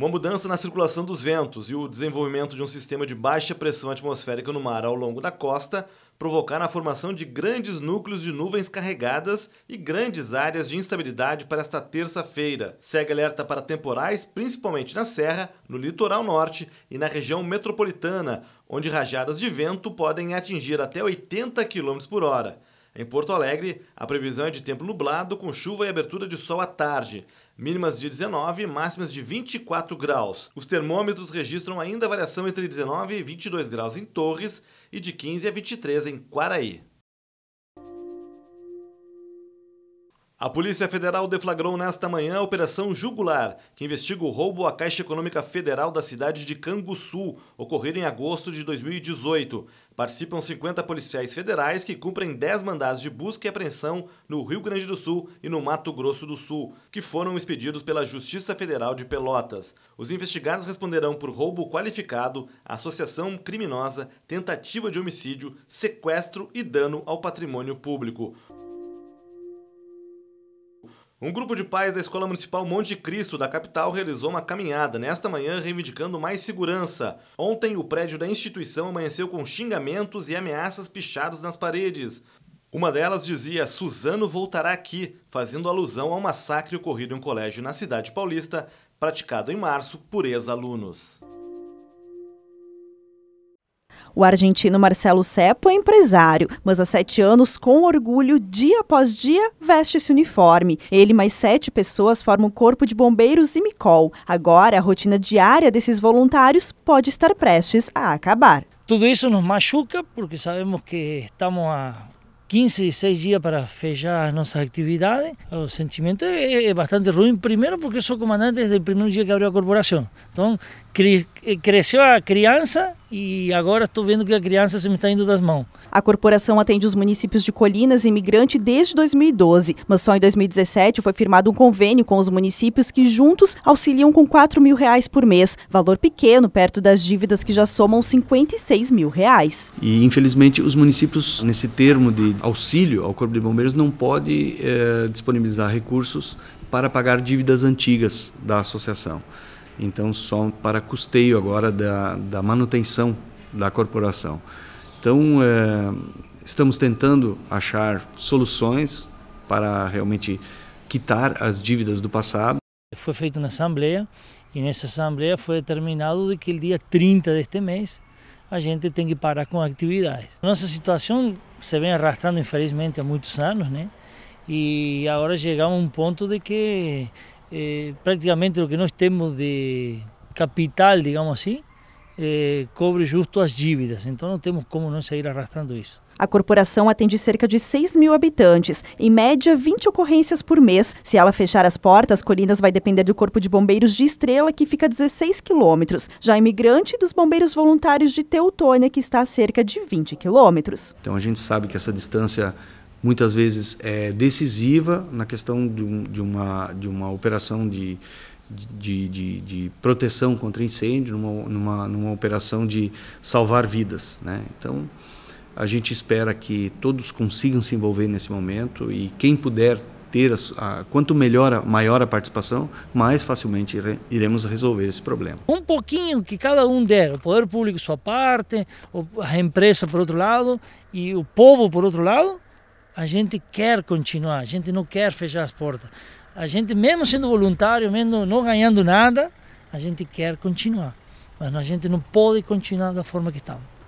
Uma mudança na circulação dos ventos e o desenvolvimento de um sistema de baixa pressão atmosférica no mar ao longo da costa provocaram a formação de grandes núcleos de nuvens carregadas e grandes áreas de instabilidade para esta terça-feira. Segue alerta para temporais, principalmente na Serra, no litoral norte e na região metropolitana, onde rajadas de vento podem atingir até 80 km por hora. Em Porto Alegre, a previsão é de tempo nublado, com chuva e abertura de sol à tarde mínimas de 19 e máximas de 24 graus. Os termômetros registram ainda variação entre 19 e 22 graus em Torres e de 15 a 23 em Quaraí. A Polícia Federal deflagrou nesta manhã a Operação Jugular, que investiga o roubo à Caixa Econômica Federal da cidade de Canguçu, ocorrido em agosto de 2018. Participam 50 policiais federais que cumprem 10 mandados de busca e apreensão no Rio Grande do Sul e no Mato Grosso do Sul, que foram expedidos pela Justiça Federal de Pelotas. Os investigados responderão por roubo qualificado, associação criminosa, tentativa de homicídio, sequestro e dano ao patrimônio público. Um grupo de pais da Escola Municipal Monte Cristo da capital realizou uma caminhada nesta manhã reivindicando mais segurança. Ontem, o prédio da instituição amanheceu com xingamentos e ameaças pichados nas paredes. Uma delas dizia: Suzano voltará aqui, fazendo alusão ao massacre ocorrido em um colégio na cidade paulista, praticado em março por ex-alunos. O argentino Marcelo Seppo é empresário, mas há sete anos, com orgulho, dia após dia, veste esse uniforme. Ele mais sete pessoas formam o Corpo de Bombeiros e Micol. Agora, a rotina diária desses voluntários pode estar prestes a acabar. Tudo isso nos machuca, porque sabemos que estamos a 15, 16 dias para fechar as nossas atividades. O sentimento é, é bastante ruim, primeiro porque sou comandante desde o primeiro dia que abriu a corporação. Então, eh, cresceu a criança e agora estou vendo que a criança se me está indo das mãos. A corporação atende os municípios de Colinas e Migrante desde 2012, mas só em 2017 foi firmado um convênio com os municípios que juntos auxiliam com 4 mil reais por mês, valor pequeno perto das dívidas que já somam 56 mil reais. E infelizmente os municípios nesse termo de auxílio ao corpo de bombeiros não pode é, disponibilizar recursos para pagar dívidas antigas da associação então só para custeio agora da, da manutenção da corporação. Então, é, estamos tentando achar soluções para realmente quitar as dívidas do passado. Foi feito uma assembleia e nessa assembleia foi determinado de que o dia 30 deste mês a gente tem que parar com atividades. Nossa situação se vem arrastando infelizmente há muitos anos, né? E agora chegamos a um ponto de que eh, praticamente o que nós temos de capital, digamos assim, eh, cobre justo as dívidas. Então não temos como não sair arrastando isso. A corporação atende cerca de 6 mil habitantes, em média 20 ocorrências por mês. Se ela fechar as portas, Colinas vai depender do Corpo de Bombeiros de Estrela, que fica a 16 quilômetros, já imigrante dos Bombeiros Voluntários de Teutônia, que está a cerca de 20 quilômetros. Então a gente sabe que essa distância muitas vezes é, decisiva na questão de, um, de, uma, de uma operação de, de, de, de proteção contra incêndio, numa, numa, numa, operação de salvar vidas. Né? Então, a gente espera que todos consigam se envolver nesse momento e quem puder ter, a, a, quanto melhor, maior a participação, mais facilmente iremos resolver esse problema. Um pouquinho que cada um der, o poder público sua parte, a empresa por outro lado e o povo por outro lado, a gente quer continuar, a gente não quer fechar as portas. A gente, mesmo sendo voluntário, mesmo não ganhando nada, a gente quer continuar. Mas a gente não pode continuar da forma que estamos.